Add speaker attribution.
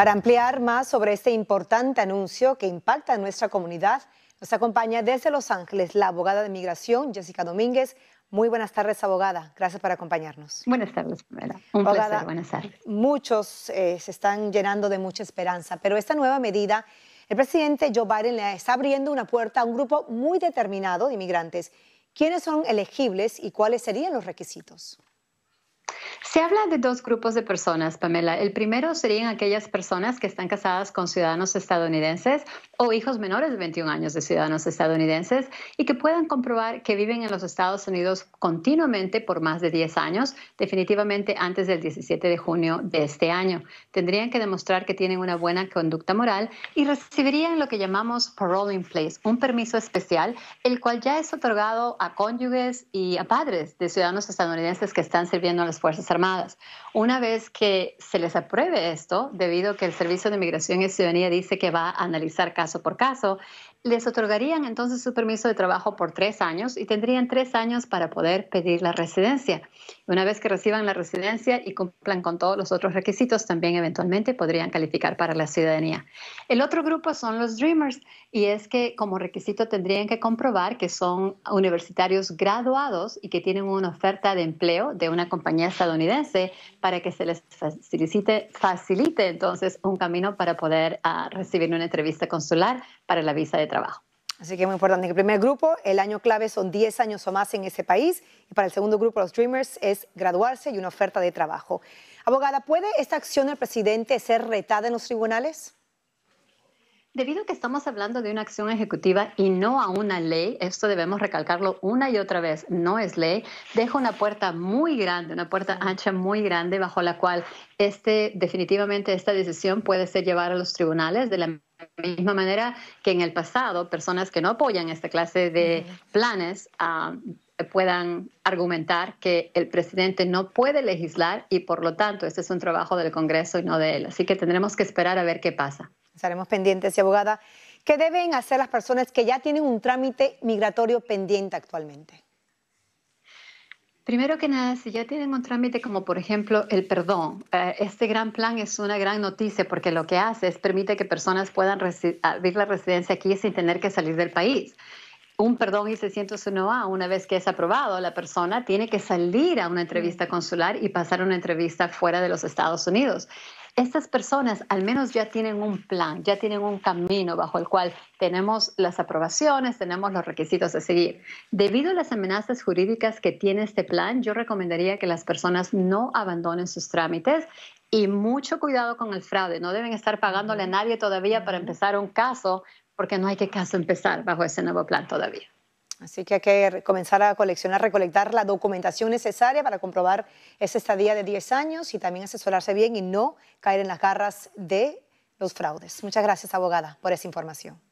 Speaker 1: Para ampliar más sobre este importante anuncio que impacta a nuestra comunidad, nos acompaña desde Los Ángeles la abogada de migración, Jessica Domínguez. Muy buenas tardes, abogada. Gracias por acompañarnos.
Speaker 2: Buenas tardes, Un abogada, placer, buenas tardes.
Speaker 1: Muchos eh, se están llenando de mucha esperanza, pero esta nueva medida, el presidente Joe Biden le está abriendo una puerta a un grupo muy determinado de inmigrantes. ¿Quiénes son elegibles y cuáles serían los requisitos?
Speaker 2: Se habla de dos grupos de personas, Pamela. El primero serían aquellas personas que están casadas con ciudadanos estadounidenses o hijos menores de 21 años de ciudadanos estadounidenses y que puedan comprobar que viven en los Estados Unidos continuamente por más de 10 años, definitivamente antes del 17 de junio de este año. Tendrían que demostrar que tienen una buena conducta moral y recibirían lo que llamamos parole in place, un permiso especial, el cual ya es otorgado a cónyuges y a padres de ciudadanos estadounidenses que están sirviendo a las Fuerzas Armadas una vez que se les apruebe esto, debido a que el Servicio de Migración y Ciudadanía dice que va a analizar caso por caso, les otorgarían entonces su permiso de trabajo por tres años y tendrían tres años para poder pedir la residencia. Una vez que reciban la residencia y cumplan con todos los otros requisitos, también eventualmente podrían calificar para la ciudadanía. El otro grupo son los Dreamers y es que como requisito tendrían que comprobar que son universitarios graduados y que tienen una oferta de empleo de una compañía estadounidense para que se les facilite, facilite entonces un camino para poder ah, recibir una entrevista consular para la visa de trabajo.
Speaker 1: Así que es muy importante. En el primer grupo, el año clave son 10 años o más en ese país. Y para el segundo grupo, los Dreamers, es graduarse y una oferta de trabajo. Abogada, ¿puede esta acción del presidente ser retada en los tribunales?
Speaker 2: Debido a que estamos hablando de una acción ejecutiva y no a una ley, esto debemos recalcarlo una y otra vez, no es ley, deja una puerta muy grande, una puerta ancha muy grande bajo la cual este, definitivamente esta decisión puede ser llevada a los tribunales de la misma manera que en el pasado personas que no apoyan esta clase de planes ah, puedan argumentar que el presidente no puede legislar y por lo tanto este es un trabajo del Congreso y no de él. Así que tendremos que esperar a ver qué pasa estaremos pendientes y abogada, ¿qué deben hacer
Speaker 1: las personas que ya tienen un trámite migratorio pendiente actualmente?
Speaker 2: Primero que nada, si ya tienen un trámite como por ejemplo el perdón, eh, este gran plan es una gran noticia porque lo que hace es permite que personas puedan abrir la residencia aquí sin tener que salir del país un perdón I-601A, una vez que es aprobado, la persona tiene que salir a una entrevista mm. consular y pasar una entrevista fuera de los Estados Unidos. Estas personas al menos ya tienen un plan, ya tienen un camino bajo el cual tenemos las aprobaciones, tenemos los requisitos a seguir. Debido a las amenazas jurídicas que tiene este plan, yo recomendaría que las personas no abandonen sus trámites y mucho cuidado con el fraude. No deben estar pagándole a nadie todavía para empezar un caso porque no hay que caso empezar bajo ese nuevo plan todavía. Así que hay que comenzar a coleccionar, recolectar
Speaker 1: la documentación necesaria para comprobar esa estadía de 10 años y también asesorarse bien y no caer en las garras de los fraudes. Muchas gracias, abogada, por esa información.